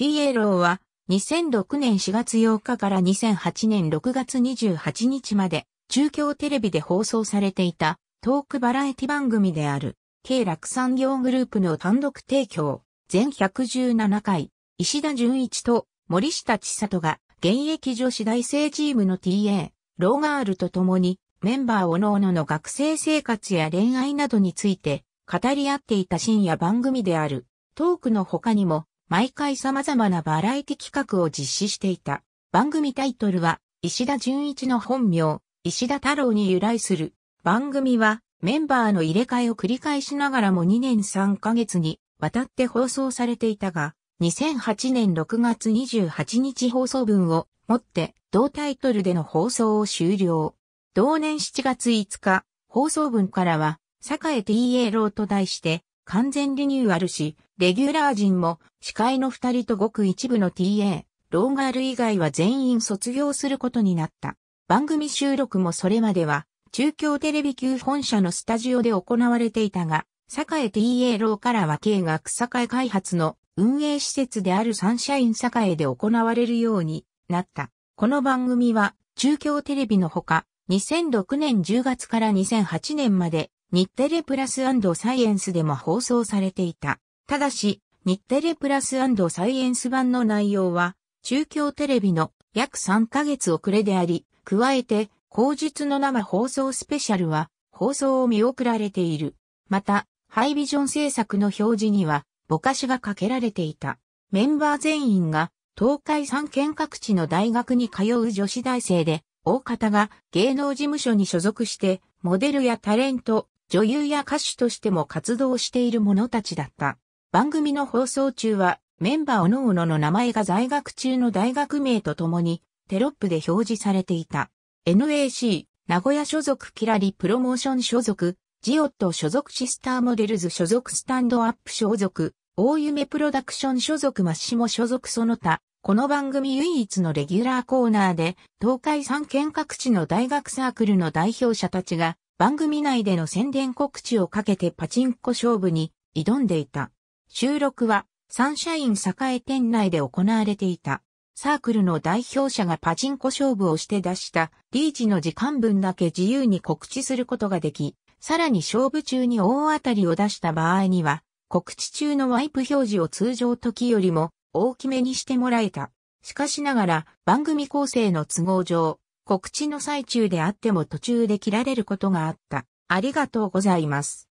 T l o ローは2006年4月8日から2008年6月28日まで中京テレビで放送されていたトークバラエティ番組である経楽産業グループの単独提供全117回石田純一と森下千里が現役女子大生チームの TA ローガールと共にメンバーおのおのの学生生活や恋愛などについて語り合っていた深夜番組であるトークの他にも毎回様々なバラエティ企画を実施していた。番組タイトルは、石田純一の本名、石田太郎に由来する。番組は、メンバーの入れ替えを繰り返しながらも2年3ヶ月にわたって放送されていたが、2008年6月28日放送分をもって同タイトルでの放送を終了。同年7月5日、放送分からは、栄 TA ローと題して、完全リニューアルし、レギュラー陣も、司会の二人とごく一部の TA、ローガール以外は全員卒業することになった。番組収録もそれまでは、中京テレビ級本社のスタジオで行われていたが、栄 TA ローからは計画栄開発の運営施設であるサンシャイン栄で行われるようになった。この番組は中京テレビのほか、2006年10月から2008年まで日テレプラスサイエンスでも放送されていた。ただし、日テレプラスサイエンス版の内容は、中京テレビの約3ヶ月遅れであり、加えて、後日の生放送スペシャルは、放送を見送られている。また、ハイビジョン制作の表示には、ぼかしがかけられていた。メンバー全員が、東海3県各地の大学に通う女子大生で、大方が芸能事務所に所属して、モデルやタレント、女優や歌手としても活動している者たちだった。番組の放送中は、メンバー各々の名前が在学中の大学名とともに、テロップで表示されていた。NAC、名古屋所属キラリプロモーション所属、ジオット所属シスターモデルズ所属スタンドアップ所属、大夢プロダクション所属マッシモ所属その他、この番組唯一のレギュラーコーナーで、東海3県各地の大学サークルの代表者たちが、番組内での宣伝告知をかけてパチンコ勝負に挑んでいた。収録はサンシャイン栄店内で行われていた。サークルの代表者がパチンコ勝負をして出したリーチの時間分だけ自由に告知することができ、さらに勝負中に大当たりを出した場合には、告知中のワイプ表示を通常時よりも大きめにしてもらえた。しかしながら番組構成の都合上、告知の最中であっても途中で切られることがあった。ありがとうございます。